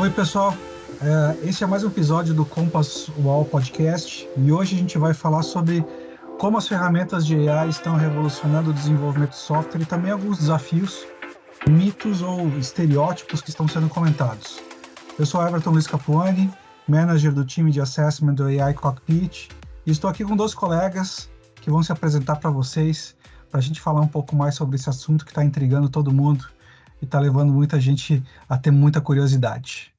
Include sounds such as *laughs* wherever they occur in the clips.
Oi, pessoal. É, esse é mais um episódio do Compass Wall Podcast e hoje a gente vai falar sobre como as ferramentas de AI estão revolucionando o desenvolvimento de software e também alguns desafios, mitos ou estereótipos que estão sendo comentados. Eu sou Everton Luiz Capuani, manager do time de assessment do AI Cockpit e estou aqui com dois colegas que vão se apresentar para vocês para a gente falar um pouco mais sobre esse assunto que está intrigando todo mundo e está levando muita gente a ter muita curiosidade.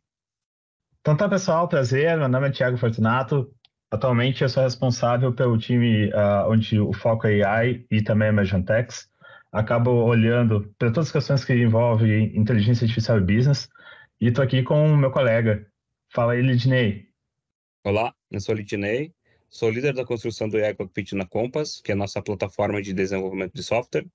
Então tá, pessoal, prazer. Meu nome é Tiago Fortunato. Atualmente eu sou responsável pelo time uh, onde o foco é AI e também a Techs. Acabo olhando para todas as questões que envolvem inteligência artificial e business. E estou aqui com o meu colega. Fala aí, Lidney. Olá, eu sou Lidney. Sou líder da construção do AI Cockpit na Compass, que é a nossa plataforma de desenvolvimento de software.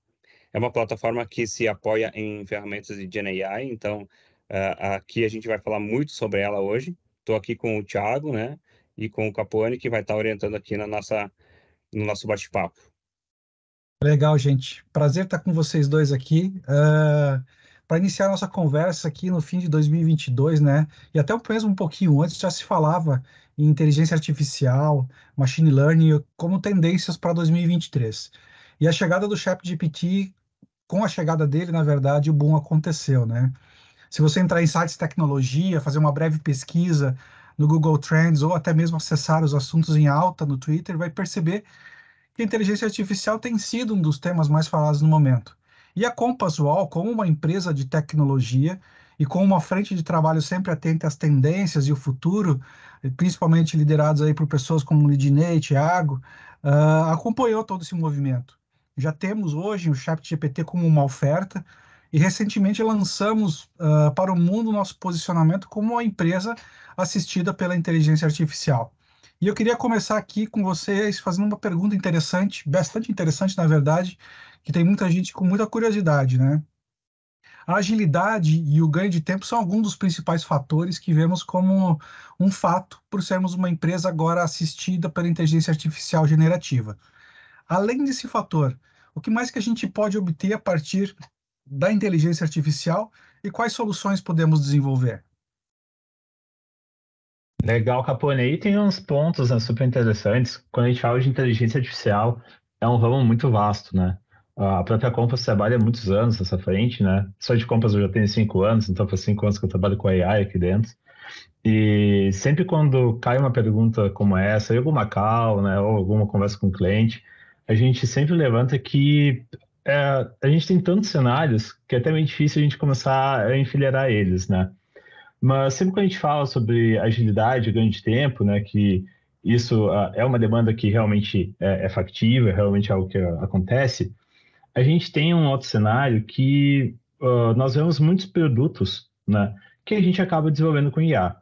É uma plataforma que se apoia em ferramentas de GenAI, então uh, aqui a gente vai falar muito sobre ela hoje. Estou aqui com o Thiago, né, e com o Capone, que vai estar tá orientando aqui na nossa, no nosso bate-papo. Legal, gente. Prazer estar com vocês dois aqui. Uh, eh, Para iniciar nossa conversa aqui no fim de 2022, né? E até mesmo um pouquinho antes já se falava em inteligência artificial, machine learning como tendências para 2023. E a chegada do ChatGPT com a chegada dele, na verdade, o boom aconteceu, né? Se você entrar em sites de tecnologia, fazer uma breve pesquisa no Google Trends ou até mesmo acessar os assuntos em alta no Twitter, vai perceber que a inteligência artificial tem sido um dos temas mais falados no momento. E a Compassual, como uma empresa de tecnologia e com uma frente de trabalho sempre atenta às tendências e o futuro, principalmente liderados aí por pessoas como Lidinei, Thiago, uh, acompanhou todo esse movimento. Já temos hoje o ChatGPT como uma oferta e recentemente lançamos uh, para o mundo nosso posicionamento como uma empresa assistida pela inteligência artificial. E eu queria começar aqui com vocês fazendo uma pergunta interessante, bastante interessante, na verdade, que tem muita gente com muita curiosidade, né? A agilidade e o ganho de tempo são alguns dos principais fatores que vemos como um fato por sermos uma empresa agora assistida pela inteligência artificial generativa. Além desse fator, o que mais que a gente pode obter a partir da inteligência artificial e quais soluções podemos desenvolver? Legal, Capone. Aí tem uns pontos né, super interessantes. Quando a gente fala de inteligência artificial, é um ramo muito vasto, né? A própria Compass trabalha há muitos anos nessa frente, né? Só de Compass eu já tenho cinco anos, então faz cinco anos que eu trabalho com AI aqui dentro. E sempre quando cai uma pergunta como essa, alguma call, né, ou alguma conversa com o cliente, a gente sempre levanta que é, a gente tem tantos cenários que é até meio difícil a gente começar a enfileirar eles, né? Mas sempre que a gente fala sobre agilidade, ganho de tempo, né, que isso ah, é uma demanda que realmente é, é factível, é realmente algo que acontece, a gente tem um outro cenário que uh, nós vemos muitos produtos né, que a gente acaba desenvolvendo com IA.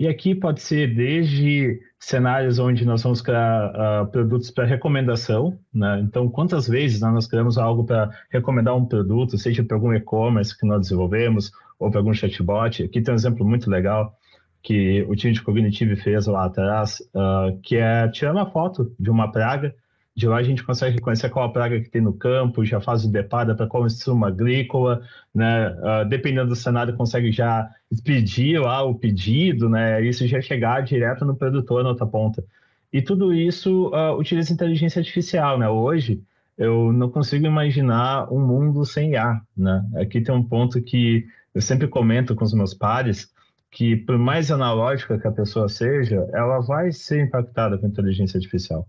E aqui pode ser desde cenários onde nós vamos criar uh, produtos para recomendação, né? Então, quantas vezes né, nós criamos algo para recomendar um produto, seja para algum e-commerce que nós desenvolvemos ou para algum chatbot. Aqui tem um exemplo muito legal que o time de Cognitive fez lá atrás, uh, que é tirar uma foto de uma praga de lá a gente consegue reconhecer qual a praga que tem no campo, já faz o depada para qual insumo agrícola, né? Uh, dependendo do cenário, consegue já pedir lá o pedido, né? Isso já chegar direto no produtor na outra ponta. E tudo isso uh, utiliza inteligência artificial, né? Hoje eu não consigo imaginar um mundo sem IA, né? Aqui tem um ponto que eu sempre comento com os meus pares, que por mais analógica que a pessoa seja, ela vai ser impactada com inteligência artificial.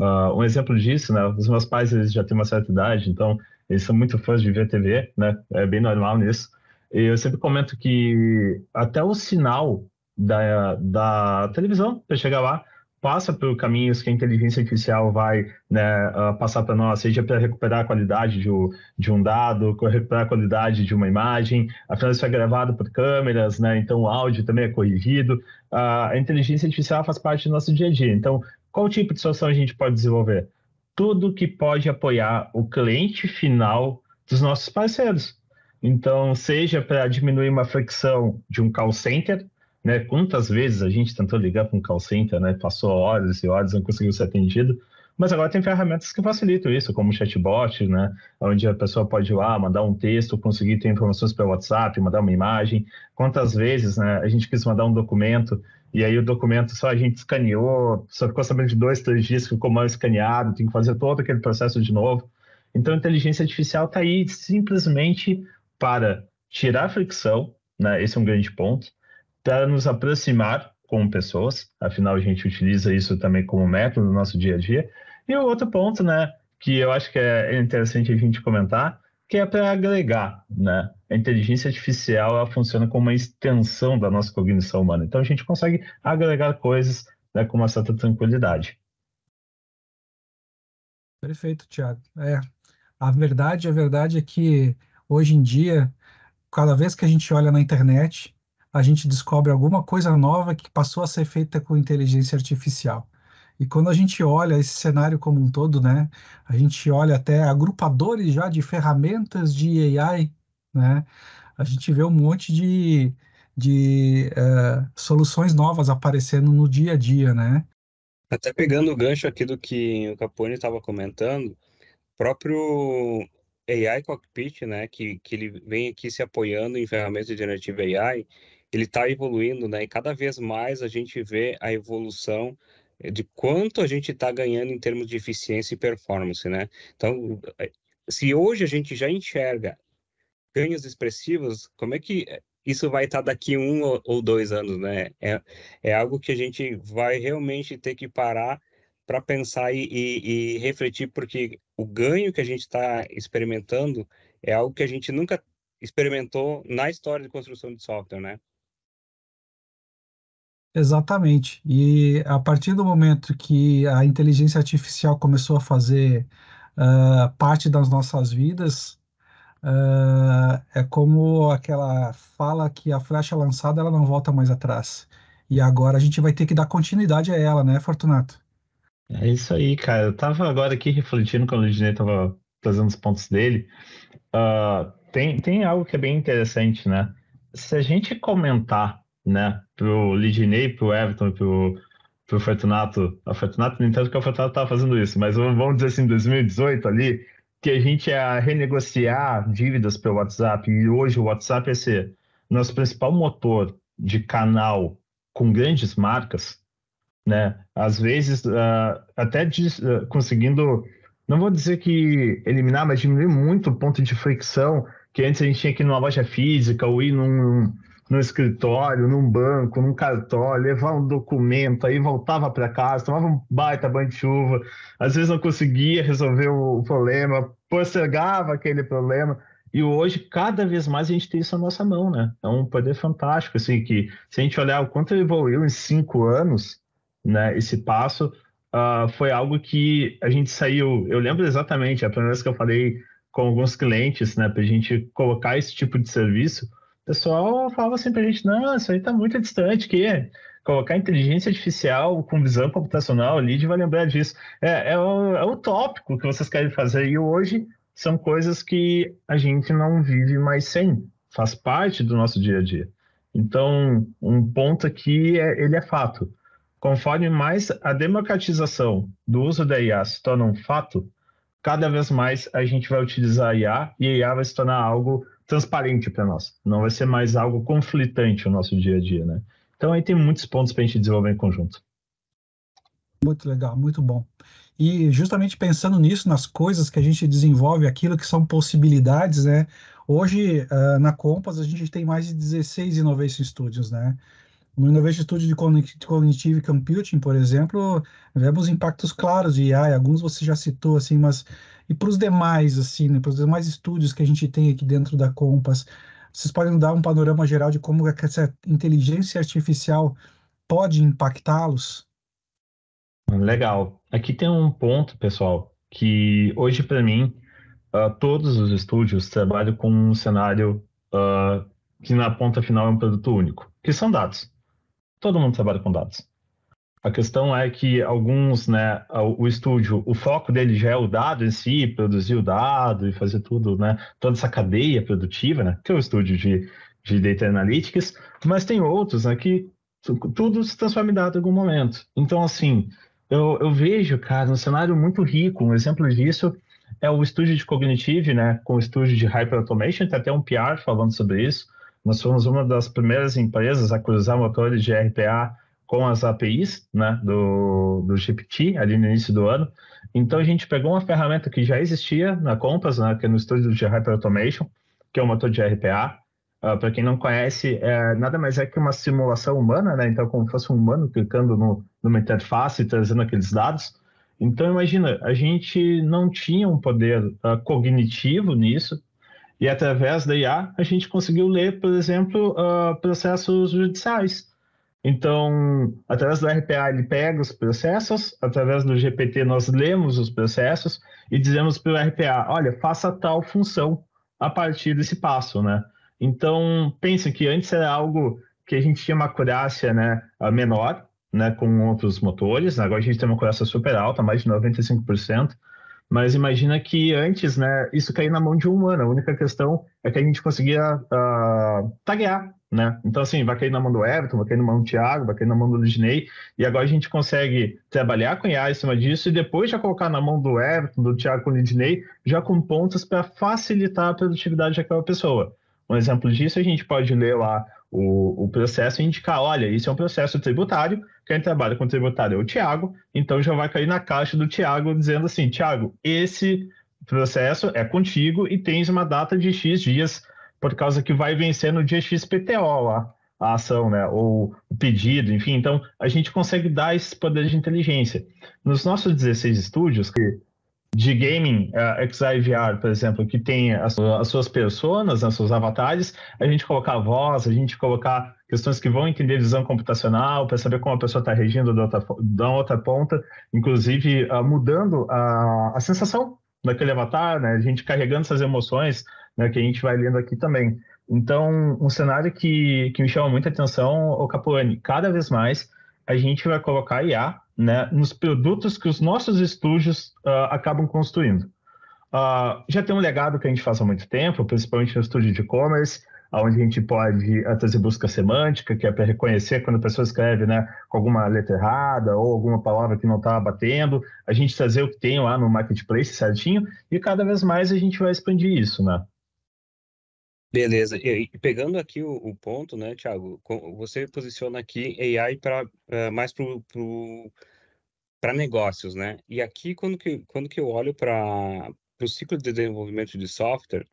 Uh, um exemplo disso, né? Os meus pais eles já têm uma certa idade, então eles são muito fãs de ver TV, né? É bem normal nisso. E eu sempre comento que até o sinal da, da televisão para chegar lá passa por caminhos que a inteligência artificial vai né, ah, passar para nós, seja para recuperar a qualidade de, um, de um dado, recuperar a qualidade de uma imagem, afinal isso é gravado por câmeras, né, então o áudio também é corrigido. Ah, a inteligência artificial faz parte do nosso dia a dia, então qual tipo de solução a gente pode desenvolver? Tudo que pode apoiar o cliente final dos nossos parceiros. Então, seja para diminuir uma fricção de um call center, né? Quantas vezes a gente tentou ligar para um call center, né? Passou horas e horas, não conseguiu ser atendido. Mas agora tem ferramentas que facilitam isso, como chatbot, né? Onde a pessoa pode ir lá, mandar um texto, conseguir ter informações pelo WhatsApp, mandar uma imagem. Quantas vezes né, a gente quis mandar um documento e aí o documento só a gente escaneou, só ficou sabendo de dois, três dias, ficou mal escaneado, tem que fazer todo aquele processo de novo. Então a inteligência artificial está aí simplesmente para tirar a fricção, né? esse é um grande ponto, para nos aproximar com pessoas, afinal a gente utiliza isso também como método no nosso dia a dia. E o outro ponto, né, que eu acho que é interessante a gente comentar, que é para agregar, né? A inteligência artificial ela funciona como uma extensão da nossa cognição humana. Então a gente consegue agregar coisas né, com uma certa tranquilidade. Perfeito, Tiago. É, a verdade, a verdade é que hoje em dia, cada vez que a gente olha na internet, a gente descobre alguma coisa nova que passou a ser feita com inteligência artificial. E quando a gente olha esse cenário como um todo, né, a gente olha até agrupadores já de ferramentas de AI, né, a gente vê um monte de, de uh, soluções novas aparecendo no dia a dia, né? Até pegando o gancho aqui do que o Capone estava comentando, próprio AI Cockpit, né, que, que ele vem aqui se apoiando em ferramentas de generativa AI, ele está evoluindo, né, e cada vez mais a gente vê a evolução é, de quanto a gente está ganhando em termos de eficiência e performance, né? Então, é, se hoje a gente já enxerga ganhos expressivos, como é que é, isso vai estar tá daqui um ou dois anos, né? É, é algo que a gente vai realmente ter que parar para pensar e, e, e, refletir, porque o ganho que a gente está experimentando é algo que a gente nunca experimentou na história de construção de software, né? Exatamente. E a partir do momento que a inteligência artificial começou a fazer ah, parte das nossas vidas, ah, é como aquela fala que a flecha lançada ela não volta mais atrás. E agora a gente vai ter que dar continuidade a ela, né, Fortunato? É isso aí, cara. Eu tava agora aqui refletindo quando o Dinei tava trazendo os pontos dele. Uh, tem, tem algo que é bem interessante, né? Se a gente comentar né? Pro Lidinei, pro Everton, pro, pro Fortunato. A Fortunato, não tanto que o Fortunato tava fazendo isso, mas vamos dizer assim, 2018 ali, que a gente ia renegociar dívidas pelo WhatsApp, e hoje o WhatsApp é ser nosso principal motor de canal com grandes marcas, né? Às vezes, uh, até uh, conseguindo, não vou dizer que eliminar, mas diminuir muito o ponto de fricção que antes a gente tinha que ir numa loja física ou ir num, no escritório, num banco, num cartório, levar um documento, aí voltava para casa, tomava um baita banho de chuva, às vezes não conseguia resolver o problema, postergava aquele problema. E hoje, cada vez mais, a gente tem isso na nossa mão, né? É um poder fantástico, assim, que se a gente olhar o quanto ele evoluiu em cinco anos, né, esse passo, uh, foi algo que a gente saiu, eu lembro exatamente, a primeira vez que eu falei com alguns clientes, né, para a gente colocar esse tipo de serviço, pessoal falava sempre assim a gente, não, isso aí tá muito distante, que colocar inteligência artificial com visão computacional, o Lid vai lembrar disso. É, é, o, é o tópico que vocês querem fazer, e hoje são coisas que a gente não vive mais sem, faz parte do nosso dia a dia. Então, um ponto aqui, é, ele é fato. Conforme mais a democratização do uso da IA se torna um fato, cada vez mais a gente vai utilizar a IA e a IA vai se tornar algo transparente para nós. Não vai ser mais algo conflitante o nosso dia a dia, né? Então aí tem muitos pontos para a gente desenvolver em conjunto. Muito legal, muito bom. E justamente pensando nisso, nas coisas que a gente desenvolve, aquilo que são possibilidades, né? Hoje, uh, na Compass, a gente tem mais de 16 Innovation Studios, né? No novo estudo de Cognitive Computing, por exemplo, vemos impactos claros de AI, alguns você já citou, assim, mas e para os demais, assim, né, para os demais estúdios que a gente tem aqui dentro da Compass, vocês podem dar um panorama geral de como é essa inteligência artificial pode impactá-los? Legal. Aqui tem um ponto, pessoal, que hoje para mim uh, todos os estúdios trabalham com um cenário uh, que na ponta final é um produto único, que são dados. Todo mundo trabalha com dados. A questão é que alguns, né, o estúdio, o foco dele já é o dado em si, produzir o dado e fazer tudo, né, toda essa cadeia produtiva, né, que é o estúdio de, de Data Analytics, mas tem outros, né, que tudo se transforma em dado em algum momento. Então, assim, eu, eu vejo, cara, um cenário muito rico, um exemplo disso é o estúdio de Cognitive, né, com o estúdio de Hyper Automation, tem até um PR falando sobre isso, nós fomos uma das primeiras empresas a cruzar motores de RPA com as APIs né, do, do GPT ali no início do ano. Então a gente pegou uma ferramenta que já existia na Compass, né, que é no estúdio de Hyper Automation, que é o motor de RPA. Uh, ah, Para quem não conhece, é, nada mais é que uma simulação humana, né? Então, é como se fosse um humano clicando no, numa interface e trazendo aqueles dados. Então, imagina, a gente não tinha um poder uh, cognitivo nisso, e através da IA, a gente conseguiu ler, por exemplo, uh, processos judiciais. Então, através do RPA, ele pega os processos, através do GPT, nós lemos os processos e dizemos para o RPA: olha, faça tal função a partir desse passo, né? Então, pensa que antes era algo que a gente tinha uma acurácia né, menor né, com outros motores, agora a gente tem uma acurácia super alta, mais de 95%. Mas imagina que antes, né, isso caía na mão de um humano. A única questão é que a gente conseguia uh, taguear, né? Então, assim, vai cair na mão do Everton, vai cair na mão do Thiago, vai cair na mão do Disney. E agora a gente consegue trabalhar com IA em cima disso e depois já colocar na mão do Everton, do Thiago com o Disney, já com pontos para facilitar a produtividade daquela pessoa. Um exemplo disso, a gente pode ler lá o, o processo e indicar, olha, isso é um processo tributário, quem trabalha com tributário é o Tiago, então já vai cair na caixa do Tiago dizendo assim, Tiago, esse processo é contigo e tens uma data de X dias, por causa que vai vencer no dia XPTO lá a ação, né? Ou o pedido, enfim. Então, a gente consegue dar esse poder de inteligência. Nos nossos 16 estúdios, que de gaming, uh, eh, XIVR, por exemplo, que tem as, as suas personas, os seus avatares, a gente colocar voz, a gente colocar questões que vão entender visão computacional, para saber como a pessoa está regindo da outra, da outra ponta, inclusive uh, mudando a, a sensação daquele avatar, né? a gente carregando essas emoções né, que a gente vai lendo aqui também. Então, um cenário que, que me chama muita atenção, o Capone. cada vez mais a gente vai colocar IA né, nos produtos que os nossos estúdios uh, acabam construindo. Uh, já tem um legado que a gente faz há muito tempo, principalmente no estúdio de e-commerce, onde a gente pode ah, trazer busca semântica, que é para reconhecer quando a pessoa escreve né, com alguma letra errada ou alguma palavra que não está batendo, a gente trazer o que tem lá no marketplace certinho, e cada vez mais a gente vai expandir isso, né? Beleza. E pegando aqui o, o ponto, né, Thiago, você posiciona aqui AI pra, mais para o para negócios, né? E aqui, quando que, quando que eu olho para o ciclo de desenvolvimento de software,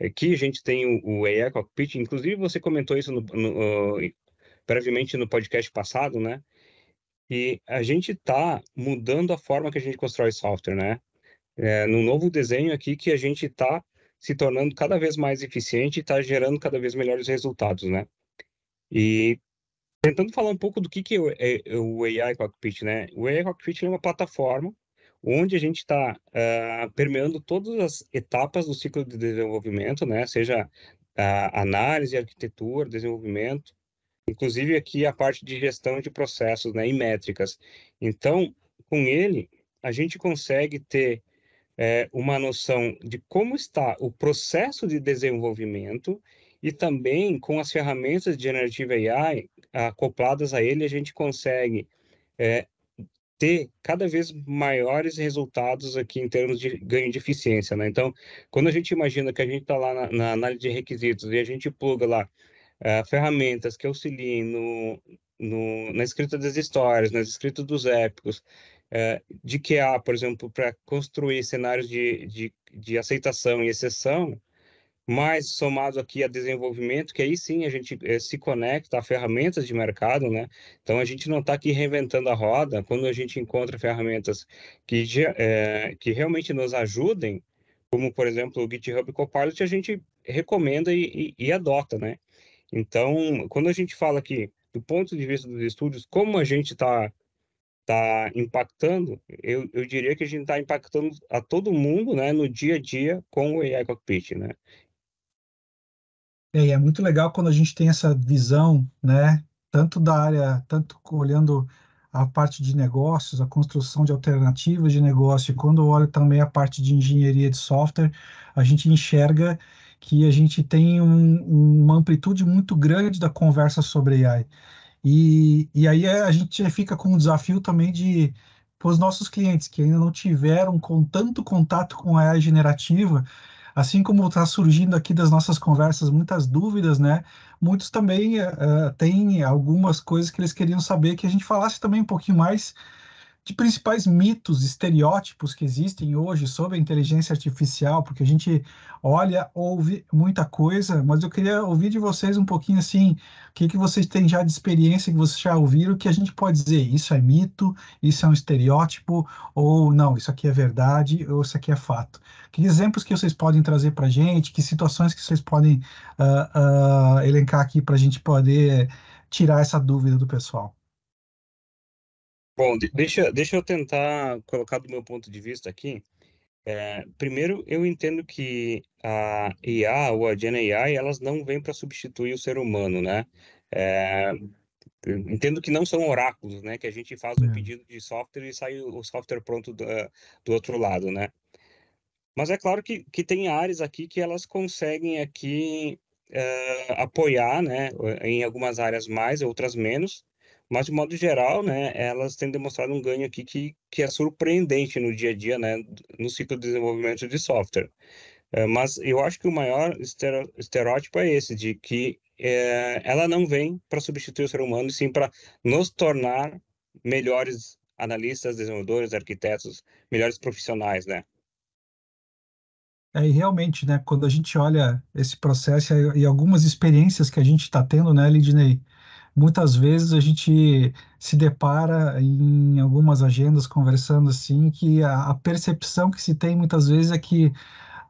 aqui é a gente tem o, o AI Cockpit, inclusive você comentou isso no, no, uh, eh, brevemente no podcast passado, né? E a gente está mudando a forma que a gente constrói software, né? É, no novo desenho aqui que a gente está se tornando cada vez mais eficiente e está gerando cada vez melhores resultados, né? E tentando falar um pouco do que, que é o AI Cockpit, né? O AI Cockpit é uma plataforma onde a gente está uh, ah, permeando todas as etapas do ciclo de desenvolvimento, né? Seja a análise, arquitetura, desenvolvimento, inclusive aqui a parte de gestão de processos, né? E métricas. Então, com ele, a gente consegue ter é, uma noção de como está o processo de desenvolvimento e também com as ferramentas de Generative AI, acopladas a ele, a gente consegue é, ter cada vez maiores resultados aqui em termos de ganho de eficiência. Né? Então, quando a gente imagina que a gente está lá na, na, análise de requisitos e a gente pluga lá é, ferramentas que auxiliem no, no, na escrita das histórias, nas escritas dos épicos, é, de QA, por exemplo, para construir cenários de, de, de aceitação e exceção, mas somado aqui a desenvolvimento, que aí sim a gente eh, se conecta a ferramentas de mercado, né? Então a gente não está aqui reinventando a roda. Quando a gente encontra ferramentas que, eh, que realmente nos ajudem, como por exemplo o GitHub Copilot, a gente recomenda e, e, e adota, né? Então, quando a gente fala aqui do ponto de vista dos estudos, como a gente está tá impactando, eu, eu diria que a gente está impactando a todo mundo né, no dia a dia com o AI Cockpit. Né? É, e é muito legal quando a gente tem essa visão, né, tanto da área, tanto olhando a parte de negócios, a construção de alternativas de negócio, e quando olha também a parte de engenharia de software, a gente enxerga que a gente tem um, uma amplitude muito grande da conversa sobre AI. E, e aí é, a gente fica com o desafio também de para os nossos clientes que ainda não tiveram com tanto contato com a AI generativa, Assim como está surgindo aqui das nossas conversas muitas dúvidas, né? Muitos também uh, têm algumas coisas que eles queriam saber que a gente falasse também um pouquinho mais de principais mitos, estereótipos que existem hoje sobre a inteligência artificial, porque a gente olha, ouve muita coisa, mas eu queria ouvir de vocês um pouquinho assim, o que, que vocês têm já de experiência, que vocês já ouviram, que a gente pode dizer, isso é mito, isso é um estereótipo, ou não, isso aqui é verdade, ou isso aqui é fato. Que exemplos que vocês podem trazer para a gente, que situações que vocês podem uh, uh, elencar aqui para a gente poder tirar essa dúvida do pessoal? Bom, deixa, deixa eu tentar colocar do meu ponto de vista aqui. É, primeiro, eu entendo que a IA ou a GenAI, elas não vêm para substituir o ser humano, né? É, entendo que não são oráculos, né? Que a gente faz um é. pedido de software e sai o software pronto do, eh, do outro lado, né? Mas é claro que, que tem áreas aqui que elas conseguem aqui eh, apoiar, né? Em algumas áreas mais, outras menos mas, de modo geral, né, elas têm demonstrado um ganho aqui que, que é surpreendente no dia a dia, né, no ciclo de desenvolvimento de software. É, mas eu acho que o maior estereótipo é esse, de que é, ela não vem para substituir o ser humano, e sim para nos tornar melhores analistas, desenvolvedores, arquitetos, melhores profissionais, né? É, e realmente, né, quando a gente olha esse processo e algumas experiências que a gente está tendo, né, Lidney, muitas vezes a gente se depara em algumas agendas conversando assim que a, a percepção que se tem muitas vezes é que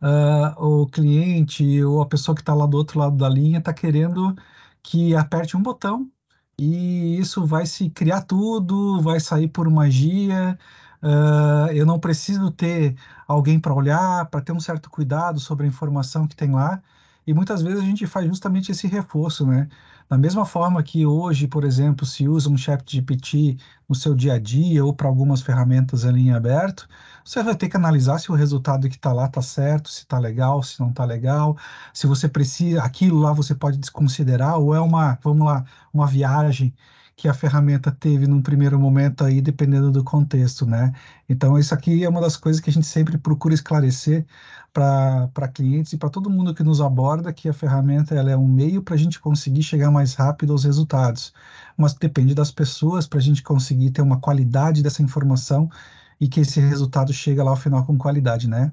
uh, o cliente ou a pessoa que está lá do outro lado da linha está querendo que aperte um botão e isso vai se criar tudo, vai sair por magia. Uh, eu não preciso ter alguém para olhar, para ter um certo cuidado sobre a informação que tem lá. E muitas vezes a gente faz justamente esse reforço, né? Da mesma forma que hoje, por exemplo, se usa um chat GPT no seu dia a dia ou para algumas ferramentas ali em aberto, você vai ter que analisar se o resultado que está lá está certo, se está legal, se não está legal, se você precisa, aquilo lá você pode desconsiderar ou é uma, vamos lá, uma viagem que a ferramenta teve num primeiro momento aí, dependendo do contexto, né? Então, isso aqui é uma das coisas que a gente sempre procura esclarecer para clientes e para todo mundo que nos aborda que a ferramenta ela é um meio para a gente conseguir chegar mais rápido aos resultados, mas depende das pessoas para a gente conseguir ter uma qualidade dessa informação e que esse resultado chega lá ao final com qualidade, né?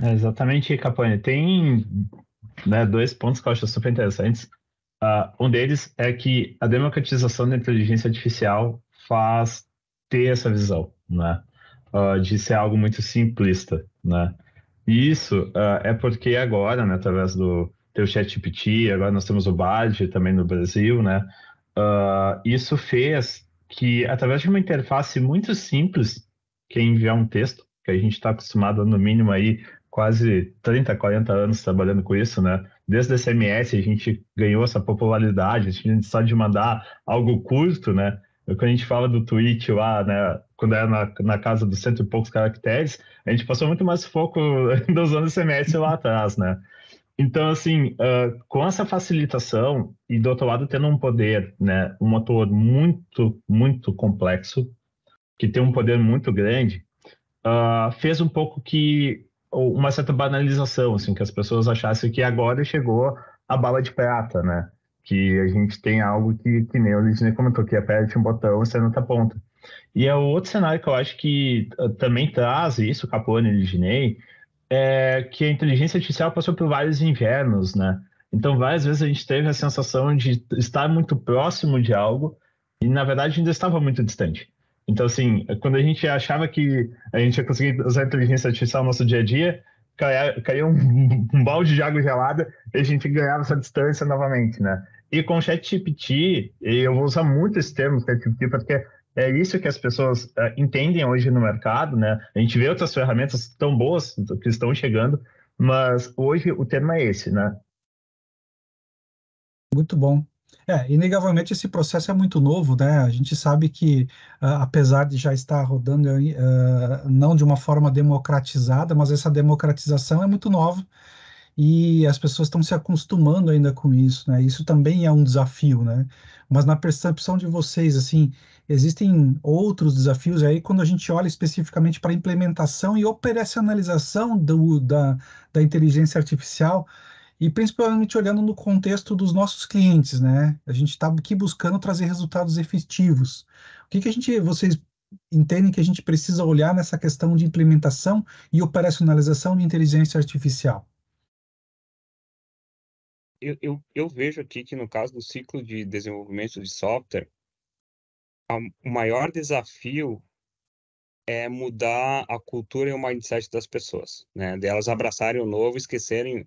É exatamente, Capone. Tem né, dois pontos que eu acho super interessantes. Uh, um deles é que a democratização da inteligência artificial faz ter essa visão, né? Uh, de ser algo muito simplista, né? E isso uh, é porque agora, né, através do teu ChatGPT, agora nós temos o BARD também no Brasil, né? isso fez que, através de uma interface muito simples, quem enviar um texto, que a gente está acostumado no mínimo aí quase 30, 40 anos trabalhando com isso, né? Desde o SMS a gente ganhou essa popularidade, a gente só de mandar algo curto, né? É Quando a gente fala do tweet lá, né? Quando era na, na casa dos cento e poucos caracteres, a gente passou muito mais foco ainda *laughs* usando SMS lá atrás, né? Então, assim, uh, com essa facilitação e do outro lado tendo um poder, né, um motor muito, muito complexo, que tem um poder muito grande, uh, fez um pouco que uma certa banalização, assim, que as pessoas achassem que agora chegou a bala de prata, né? Que a gente tem algo que, que nem o Disney comentou, que aperte um botão e você não tá ponta. E é outro cenário que eu acho que ah, também traz isso, Capone e Disney, é que a inteligência artificial passou por vários invernos, né? Então, várias vezes a gente teve a sensação de estar muito próximo de algo e, na verdade, ainda estava muito distante. Então, assim, quando a gente achava que a gente ia conseguir usar a inteligência artificial no nosso dia a dia, caía, um, *laughs* um, balde de água gelada e a gente ganhava essa distância novamente, né? E com o ChatGPT, eu vou usar muito esse termo, ChatGPT, porque é isso que as pessoas uh, entendem hoje no mercado, né? A gente vê outras ferramentas tão boas que estão chegando, mas hoje o termo é esse, né? Muito bom. É, inegavelmente esse processo é muito novo, né? A gente sabe que, uh, apesar de já estar rodando uh, não de uma forma democratizada, mas essa democratização é muito nova e as pessoas estão se acostumando ainda com isso, né? Isso também é um desafio, né? Mas na percepção de vocês, assim, existem outros desafios aí quando a gente olha especificamente para a implementação e operacionalização do, da, da inteligência artificial e principalmente olhando no contexto dos nossos clientes, né? A gente está aqui buscando trazer resultados efetivos. O que, que a gente, vocês entendem que a gente precisa olhar nessa questão de implementação e operacionalização de inteligência artificial? Eu, eu, eu vejo aqui que no caso do ciclo de desenvolvimento de software, a, o maior desafio é mudar a cultura e o mindset das pessoas, né? Delas de abraçarem o novo, esquecerem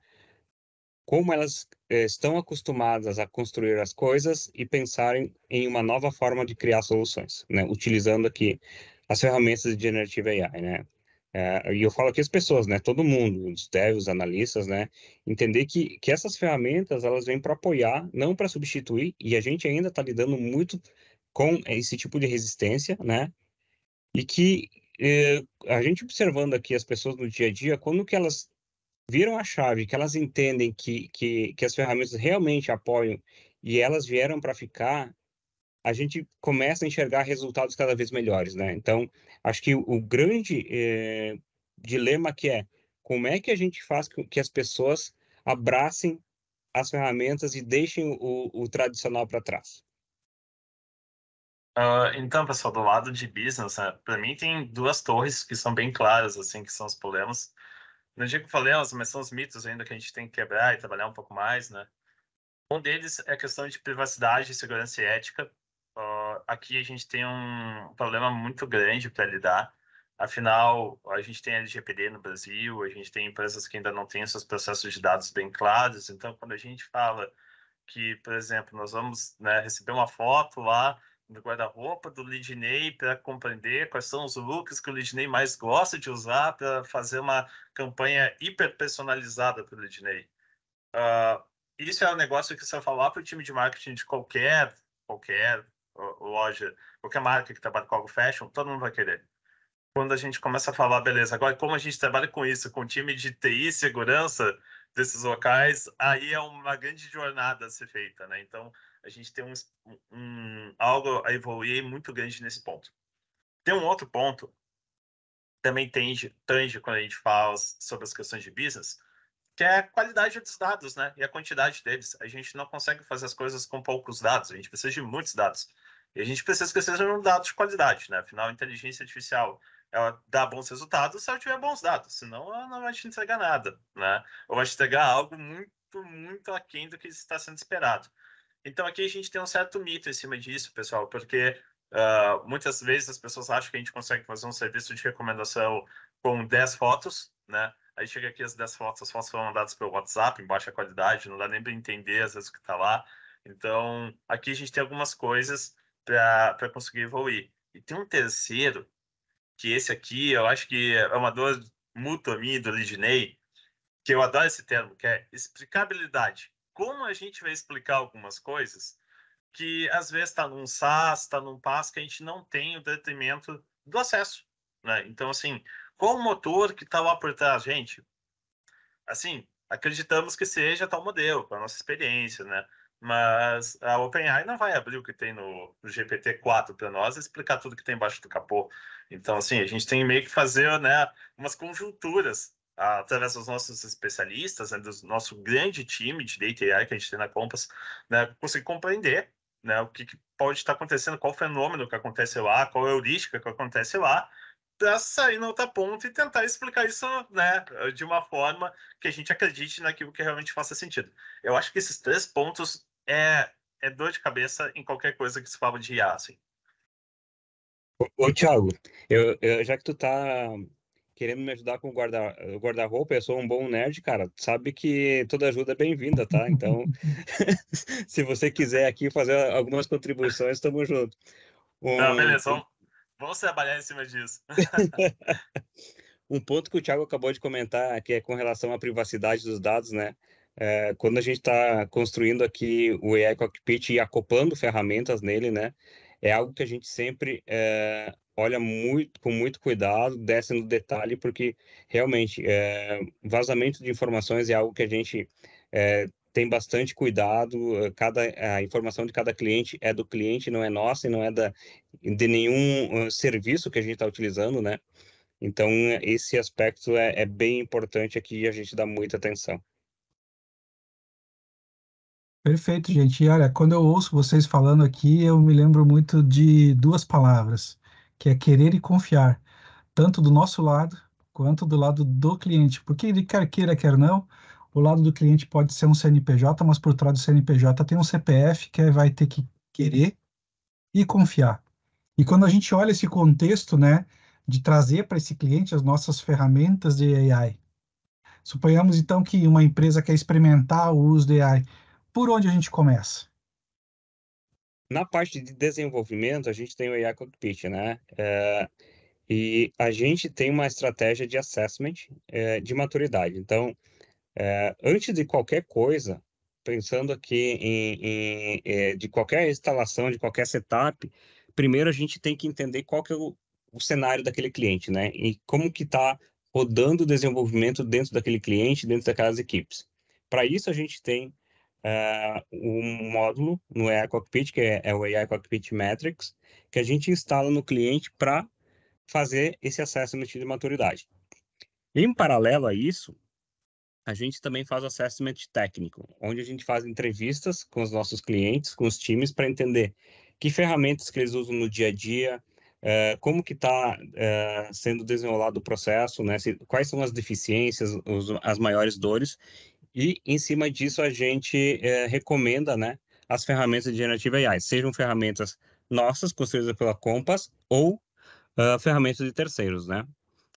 como elas eh, estão acostumadas a construir as coisas e pensarem em uma nova forma de criar soluções, né? utilizando aqui as ferramentas de generative AI, né? É, e eu falo aqui as pessoas, né? Todo mundo, os devs, os analistas, né? Entender que, que essas ferramentas, elas vêm para apoiar, não para substituir, e a gente ainda está lidando muito com esse tipo de resistência, né? E que eh, a gente observando aqui as pessoas no dia a dia, quando que elas viram a chave, que elas entendem que, que, que as ferramentas realmente apoiam e elas vieram para ficar, a gente começa a enxergar resultados cada vez melhores, né? Então, acho que o, o grande eh, dilema que é como é que a gente faz que, que as pessoas abracem as ferramentas e deixem o, o tradicional para trás? Uh, então, pessoal, do lado de business, né, para mim tem duas torres que são bem claras, assim, que são os problemas não digo problemas, mas são os mitos ainda que a gente tem que quebrar e trabalhar um pouco mais, né? Um deles é a questão de privacidade, segurança e ética. Uh, aqui a gente tem um problema muito grande para lidar. Afinal, a gente tem LGPD no Brasil, a gente tem empresas que ainda não têm seus processos de dados bem claros. Então, quando a gente fala que, por exemplo, nós vamos né, receber uma foto lá do guarda-roupa do Lidney para compreender quais são os looks que o Lidney mais gosta de usar para fazer uma campanha hiper personalizada para o Lidney. Uh, ah, isso é um negócio que você vai falar para o time de marketing de qualquer, qualquer loja, qualquer marca que trabalha com algo fashion, todo mundo vai querer. Quando a gente começa a falar, beleza, agora como a gente trabalha com isso, com o time de TI, segurança desses locais, aí é uma grande jornada a ser feita, né? Então, a gente tem um, um, algo a evoluir muito grande nesse ponto. Tem um outro ponto, também tange, tange quando a gente fala sobre as questões de business, que é a qualidade dos dados, né? E a quantidade deles. A gente não consegue fazer as coisas com poucos dados, a gente precisa de muitos dados. E a gente precisa que sejam um dados de qualidade, né? Afinal, a inteligência artificial ela dá bons resultados se ela tiver bons dados, senão ela não vai te entregar nada, né? Ou vai te entregar algo muito, muito aquém do que está sendo esperado. Então aqui a gente tem um certo mito em cima disso, pessoal, porque uh, muitas vezes as pessoas acham que a gente consegue fazer um serviço de recomendação com 10 fotos, né? Aí chega aqui as 10 fotos, as fotos foram mandadas pelo WhatsApp em baixa qualidade, não dá nem para entender às vezes o que está lá. Então aqui a gente tem algumas coisas para conseguir evoluir. E tem um terceiro, que esse aqui eu acho que é uma dor mútua minha do Lidney, que eu adoro esse termo, que é explicabilidade como a gente vai explicar algumas coisas que às vezes está num SAS, está num passo, que a gente não tem o detrimento do acesso. Né? Então, assim, qual o motor que está lá por trás, gente? Assim, acreditamos que seja tal modelo, para nossa experiência, né? Mas a OpenAI não vai abrir o que tem no, no GPT-4 para nós e explicar tudo que tem embaixo do capô. Então, assim, a gente tem meio que fazer né, umas conjunturas através dos nossos especialistas, né, do nosso grande time de Data AI que a gente tem na Compass, né, conseguir compreender né, o que, que, pode estar acontecendo, qual fenômeno que acontece lá, qual é a heurística que acontece lá, para sair na outra ponta e tentar explicar isso né, de uma forma que a gente acredite naquilo que realmente faça sentido. Eu acho que esses três pontos é, é dor de cabeça em qualquer coisa que se fala de IA, assim. Ô, ô Thiago, eu, eu, já que tu tá querendo me ajudar com o guarda-roupa, eu sou um bom nerd, cara, sabe que toda ajuda é bem-vinda, tá? Então, *laughs* *laughs* se você quiser aqui fazer algumas contribuições, estamos juntos. Um... Não, beleza, vamos, vamos trabalhar em cima disso. *laughs* um ponto que o Thiago acabou de comentar, que é com relação à privacidade dos dados, né? É, quando a gente está construindo aqui o AI Cockpit e acoplando ferramentas nele, né? É algo que a gente sempre é, olha muito, com muito cuidado, desce no detalhe, porque realmente é, vazamento de informações é algo que a gente é, tem bastante cuidado. Eh, cada a informação de cada cliente é do cliente, não é nossa e não é da, de nenhum serviço que a gente está utilizando, né? Então esse aspecto é, é bem importante aqui e a gente dá muita atenção. Perfeito, gente. E olha, quando eu ouço vocês falando aqui, eu me lembro muito de duas palavras que é querer e confiar, tanto do nosso lado quanto do lado do cliente, porque ele quer queira, quer não, o lado do cliente pode ser um CNPJ, mas por trás do CNPJ tem um CPF que é, vai ter que querer e confiar. E quando a gente olha esse contexto, né, de trazer para esse cliente as nossas ferramentas de AI, suponhamos então que uma empresa quer experimentar o uso de AI, por onde a gente começa? na parte de desenvolvimento, a gente tem o AI Cockpit, né? É, e a gente tem uma estratégia de assessment é, de maturidade. Então, é, antes de qualquer coisa, pensando aqui em, em é, de qualquer instalação, de qualquer setup, primeiro a gente tem que entender qual que é o, o cenário daquele cliente, né? E como que está rodando o desenvolvimento dentro daquele cliente, dentro daquelas equipes. Para isso, a gente tem uh, um módulo no AI Cockpit, que é, é o AI Cockpit Metrics, que a gente instala no cliente para fazer esse assessment de maturidade. Em paralelo a isso, a gente também faz o assessment técnico, onde a gente faz entrevistas com os nossos clientes, com os times, para entender que ferramentas que eles usam no dia a dia, eh, como que está eh, sendo desenrolado o processo, né? quais são as deficiências, as maiores dores, e, em cima disso, a gente é, recomenda né, as ferramentas de Generative AI, sejam ferramentas nossas, construídas pela Compass, ou uh, ferramentas de terceiros, né?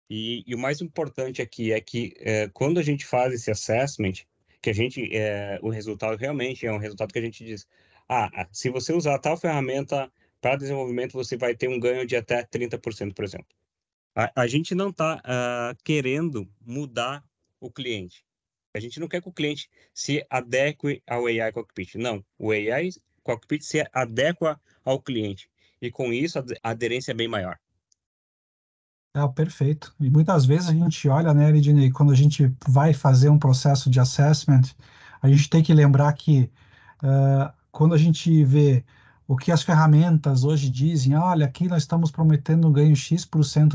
E, e, o mais importante aqui é que é, quando a gente faz esse assessment, que a gente, é, o resultado realmente é um resultado que a gente diz, ah, ah se você usar tal ferramenta para desenvolvimento, você vai ter um ganho de até 30%, por exemplo. A, a gente não está uh, ah, querendo mudar o cliente. A gente não quer que o cliente se adeque ao AI Cockpit. Não, o AI Cockpit se adequa ao cliente. E com isso, a aderência é bem maior. Ah, perfeito. E muitas vezes a gente olha, né, Lidney, quando a gente vai fazer um processo de assessment, a gente tem que lembrar que uh, quando a gente vê o que as ferramentas hoje dizem, olha, aqui nós estamos prometendo um ganho X%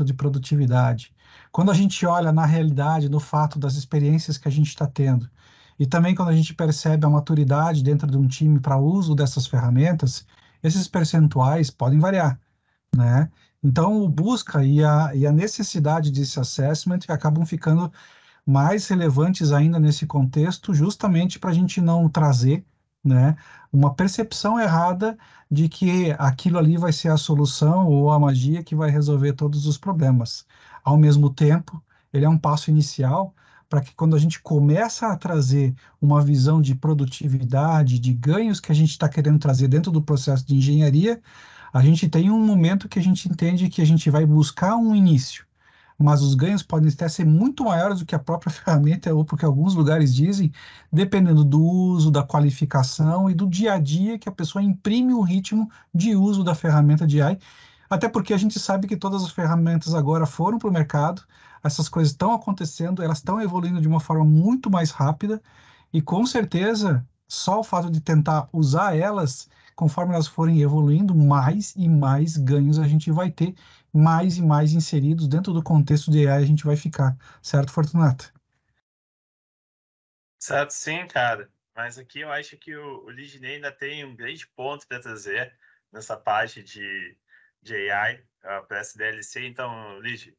de produtividade. Quando a gente olha na realidade, no fato das experiências que a gente está tendo, e também quando a gente percebe a maturidade dentro de um time para uso dessas ferramentas, esses percentuais podem variar, né? Então, o busca e a, e a necessidade desse assessment acabam ficando mais relevantes ainda nesse contexto, justamente para a gente não trazer né, uma percepção errada de que aquilo ali vai ser a solução ou a magia que vai resolver todos os problemas. Ao mesmo tempo, ele é um passo inicial para que quando a gente começa a trazer uma visão de produtividade, de ganhos que a gente está querendo trazer dentro do processo de engenharia, a gente tem um momento que a gente entende que a gente vai buscar um início, mas os ganhos podem até ser muito maiores do que a própria *laughs* ferramenta, ou porque alguns lugares dizem, dependendo do uso, da qualificação e do dia a dia que a pessoa imprime o ritmo de uso da ferramenta de AI até porque a gente sabe que todas as ferramentas agora foram para o mercado, essas coisas estão acontecendo, elas estão evoluindo de uma forma muito mais rápida, e com certeza, só o fato de tentar usar elas, conforme elas forem evoluindo, mais e mais ganhos a gente vai ter, mais e mais inseridos dentro do contexto de AI a gente vai ficar, certo, Fortunato? Certo, sim, cara. Mas aqui eu acho que o, o ainda tem um grande ponto para trazer nessa parte de JI, para SDLC. Então, Ligi,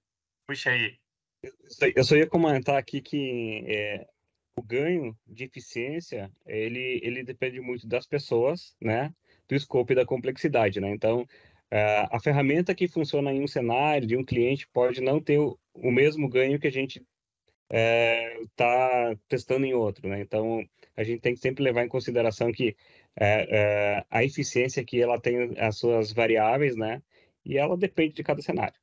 puxa aí. Eu só ia comentar aqui que é, o ganho de eficiência, ele, ele depende muito das pessoas, né? Do escopo e da complexidade, né? Então, a ferramenta que funciona em um cenário de um cliente pode não ter o, o mesmo ganho que a gente está é, tá testando em outro, né? Então, a gente tem que sempre levar em consideração que é, é, a eficiência que ela tem as suas variáveis, né? E ela depende de cada cenário.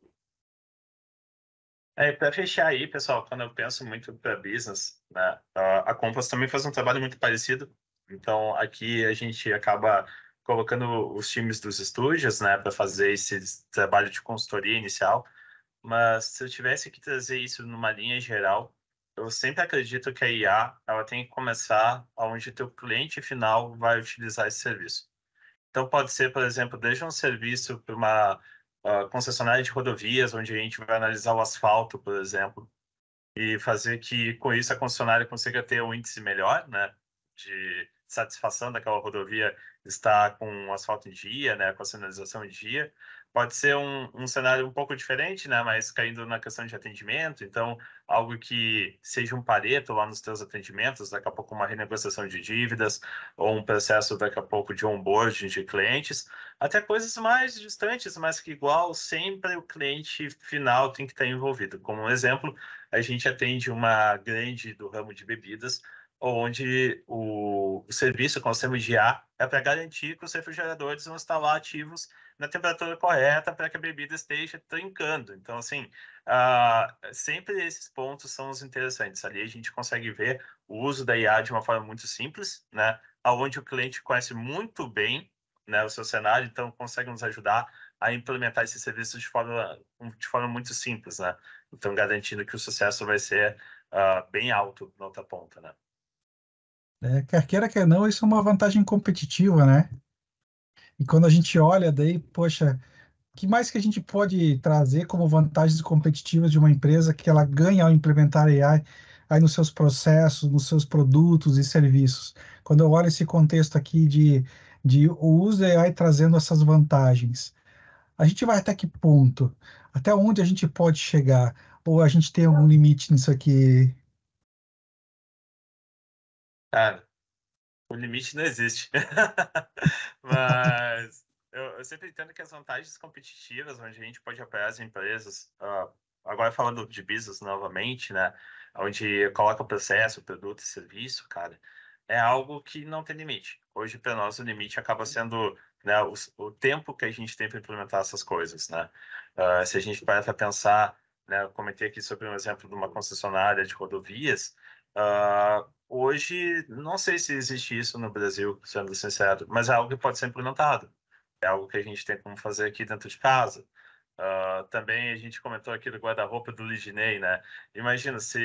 É, para fechar aí, pessoal, quando eu penso muito para business, né, a Compass também faz um trabalho muito parecido. Então, aqui a gente acaba colocando os times dos estúdios né, para fazer esse trabalho de consultoria inicial. Mas se eu tivesse que trazer isso numa linha geral, eu sempre acredito que a IA ela tem que começar onde o teu cliente final vai utilizar esse serviço. Então, pode ser, por exemplo, deixar um serviço para uma uh, concessionária de rodovias, onde a gente vai analisar o asfalto, por exemplo, e fazer que, com isso, a concessionária consiga ter um índice melhor né, de satisfação daquela rodovia estar com o asfalto em dia, né, com a sinalização em dia, pode ser um, um cenário um pouco diferente, né? Mas caindo na questão de atendimento, então algo que seja um pareto lá nos teus atendimentos, daqui a pouco uma renegociação de dívidas ou um processo daqui a pouco de onboarding de clientes, até coisas mais distantes, mas que igual sempre o cliente final tem que estar envolvido. Como um exemplo, a gente atende uma grande do ramo de bebidas onde o, o serviço que nós temos de ar é para garantir que os refrigeradores vão estar lá ativos na temperatura correta para que a bebida esteja trincando. Então, assim, sempre esses pontos são os interessantes. Ali a gente consegue ver o uso da IA de uma forma muito simples, né? Onde o cliente conhece muito bem né, o seu cenário, então consegue nos ajudar a implementar esse serviço de forma, de forma muito simples, né? Então, garantindo que o sucesso vai ser ah, bem alto na outra ponta, né? É, quer queira, quer não, isso é uma vantagem competitiva, né? E quando a gente olha daí, poxa, que mais que a gente pode trazer como vantagens competitivas de uma empresa que ela ganha ao implementar AI aí nos seus processos, nos seus produtos e serviços? Quando eu olho esse contexto aqui de, de o uso da AI trazendo essas vantagens, a gente vai até que ponto? Até onde a gente pode chegar? Ou a gente tem algum limite nisso aqui, Cara, o limite não existe. *laughs* Mas eu, eu, sempre entendo que as vantagens competitivas, onde a gente pode apoiar as empresas, uh, agora falando de business novamente, né? Onde coloca o processo, o produto e serviço, cara, é algo que não tem limite. Hoje, para nós, o limite acaba sendo né, o, o, tempo que a gente tem para implementar essas coisas, né? Uh, se a gente parar para pensar, né, eu comentei aqui sobre um exemplo de uma concessionária de rodovias, Uh, hoje, não sei se existe isso no Brasil, sendo sincero, mas é algo que pode ser implementado. É algo que a gente tem como fazer aqui dentro de casa. Uh, também a gente comentou aqui do guarda-roupa do Liginei, né? Imagina se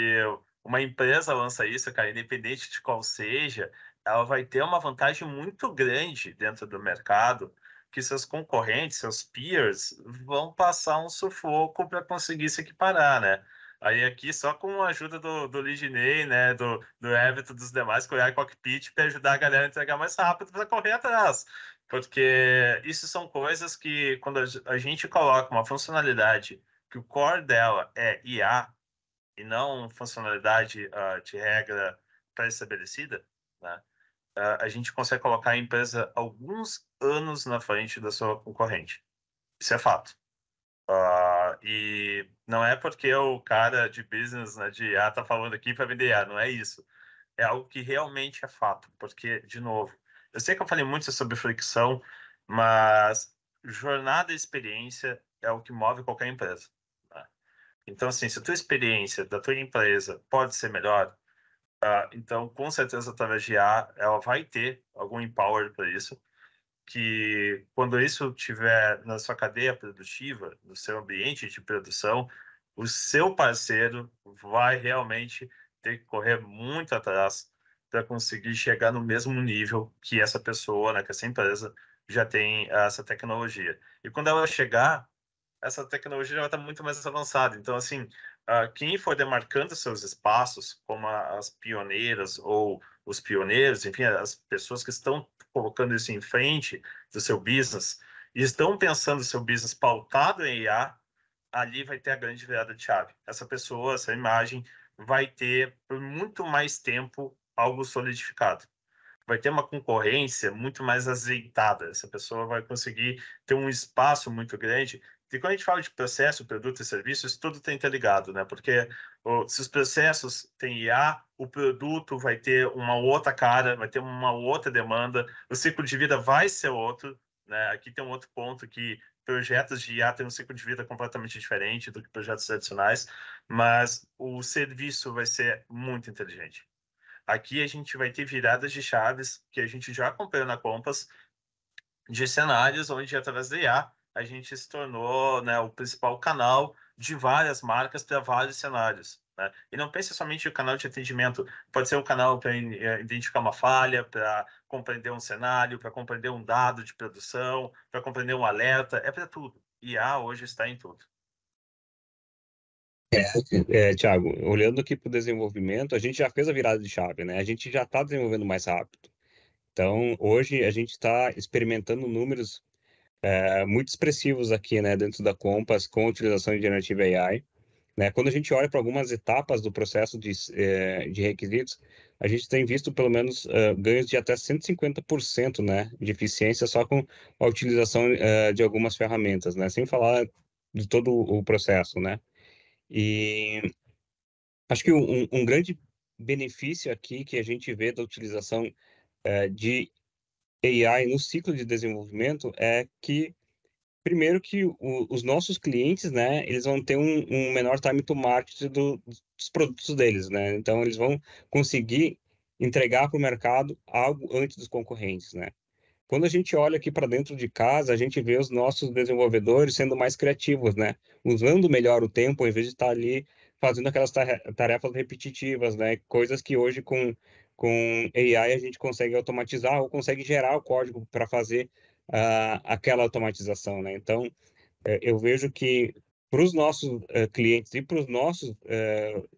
uma empresa lança isso, cara, independente de qual seja, ela vai ter uma vantagem muito grande dentro do mercado, que seus concorrentes, seus peers, vão passar um sufoco para conseguir se equiparar, né? Aí aqui, só com a ajuda do, do Liginei, né, do, do Everton, dos demais, correr cockpit para ajudar a galera a entregar mais rápido para correr atrás. Porque isso são coisas que, quando a gente coloca uma funcionalidade que o core dela é IA, e não funcionalidade uh, de regra pré-estabelecida, né, uh, a gente consegue colocar a empresa alguns anos na frente da sua concorrente. Isso é fato. Uh, e não é porque o cara de business, né, de A, ah, tá falando aqui para vender A, ah, não é isso. É algo que realmente é fato, porque, de novo, eu sei que eu falei muito sobre fricção, mas jornada e experiência é o que move qualquer empresa. Né? Então, assim, se a tua experiência da tua empresa pode ser melhor, uh, então, com certeza, através de A, ela vai ter algum empower para isso que quando isso tiver na sua cadeia produtiva, no seu ambiente de produção, o seu parceiro vai realmente ter que correr muito atrás para conseguir chegar no mesmo nível que essa pessoa, né, que essa empresa já tem essa tecnologia. E quando ela chegar, essa tecnologia já está muito mais avançada. Então, assim, quem for demarcando seus espaços, como as pioneiras ou os pioneiros, enfim, as pessoas que estão colocando isso em frente do seu business e estão pensando o seu business pautado em IA, ali vai ter a grande virada de chave. Essa pessoa, essa imagem, vai ter por muito mais tempo algo solidificado. Vai ter uma concorrência muito mais azeitada. Essa pessoa vai conseguir ter um espaço muito grande e quando a gente fala de processo, produto e isso tudo tem interligado, né? Porque o, se os processos têm IA, o produto vai ter uma outra cara, vai ter uma outra demanda, o ciclo de vida vai ser outro, né? Aqui tem um outro ponto que projetos de IA têm um ciclo de vida completamente diferente do que projetos tradicionais, mas o serviço vai ser muito inteligente. Aqui a gente vai ter viradas de chaves que a gente já acompanhou na Compass, de cenários onde, através da IA, a gente se tornou né, o principal canal de várias marcas para vários cenários. Né? E não pense somente no canal de atendimento, pode ser o um canal para eh, identificar uma falha, para compreender um cenário, para compreender um dado de produção, para compreender um alerta, é para tudo. IA hoje está em tudo. É, é, Tiago, olhando aqui para o desenvolvimento, a gente já fez a virada de chave, né? A gente já está desenvolvendo mais rápido. Então, hoje a gente está experimentando números é, muito expressivos aqui né, dentro da Compass com a utilização de Generative AI. Né? Quando a gente olha para algumas etapas do processo de, é, de requisitos, a gente tem visto pelo menos uh, ganhos de até 150% né, de eficiência só com a utilização uh, de algumas ferramentas, né, sem falar de todo o processo. Né? E acho que um, um grande benefício aqui que a gente vê da utilização de AI no ciclo de desenvolvimento é que primeiro que o, os nossos clientes, né, eles vão ter um, um menor time to market do, dos produtos deles, né? Então eles vão conseguir entregar para o mercado algo antes dos concorrentes, né? Quando a gente olha aqui para dentro de casa, a gente vê os nossos desenvolvedores sendo mais criativos, né? Usando melhor o tempo, em vez de estar ali fazendo aquelas tarefas repetitivas, né? Coisas que hoje com com AI a gente consegue automatizar ou consegue gerar o código para fazer uh, aquela automatização, né? Então, é, eu vejo que para os nossos uh, clientes e para os nossos uh,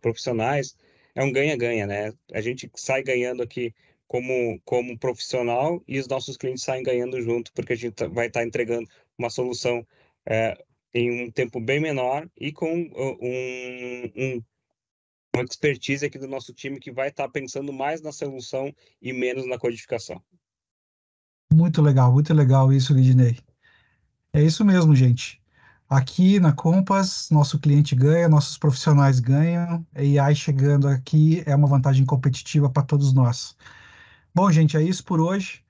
profissionais é um ganha-ganha, né? A gente sai ganhando aqui como, como profissional e os nossos clientes saem ganhando junto, porque a gente tá, vai estar tá entregando uma solução em um tempo bem menor e com uh, um, um uma expertise aqui do nosso time que vai estar tá pensando mais na solução e menos na codificação. Muito legal, muito legal isso, Lidney. É isso mesmo, gente. Aqui na Compass, nosso cliente ganha, nossos profissionais ganham, AI chegando aqui é uma vantagem competitiva para todos nós. Bom, gente, é isso por hoje.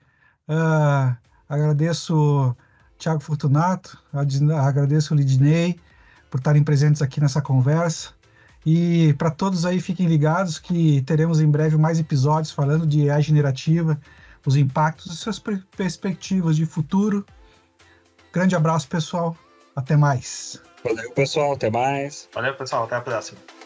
Uh, agradeço Tiago Fortunato, agradeço o Lidney por estarem presentes aqui nessa conversa. E para todos aí, fiquem ligados que teremos em breve mais episódios falando de AI generativa, os impactos e suas perspectivas de futuro. Grande abraço, pessoal. Até mais. Valeu, pessoal. Até mais. Valeu, pessoal. Até a próxima.